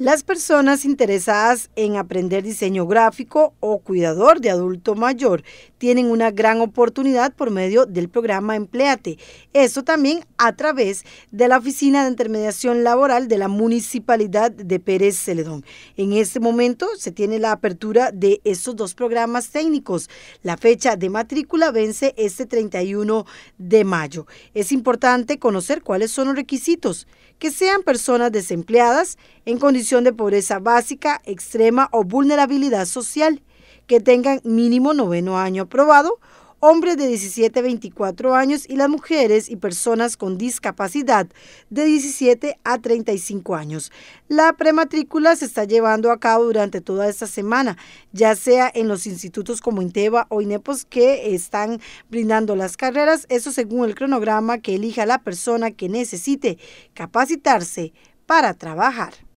Las personas interesadas en aprender diseño gráfico o cuidador de adulto mayor tienen una gran oportunidad por medio del programa Empleate. eso también a través de la Oficina de Intermediación Laboral de la Municipalidad de Pérez Celedón. En este momento se tiene la apertura de estos dos programas técnicos. La fecha de matrícula vence este 31 de mayo. Es importante conocer cuáles son los requisitos. Que sean personas desempleadas en condiciones de pobreza básica, extrema o vulnerabilidad social, que tengan mínimo noveno año aprobado, hombres de 17 a 24 años y las mujeres y personas con discapacidad de 17 a 35 años. La prematrícula se está llevando a cabo durante toda esta semana, ya sea en los institutos como Inteva o INEPOS que están brindando las carreras, eso según el cronograma que elija la persona que necesite capacitarse para trabajar.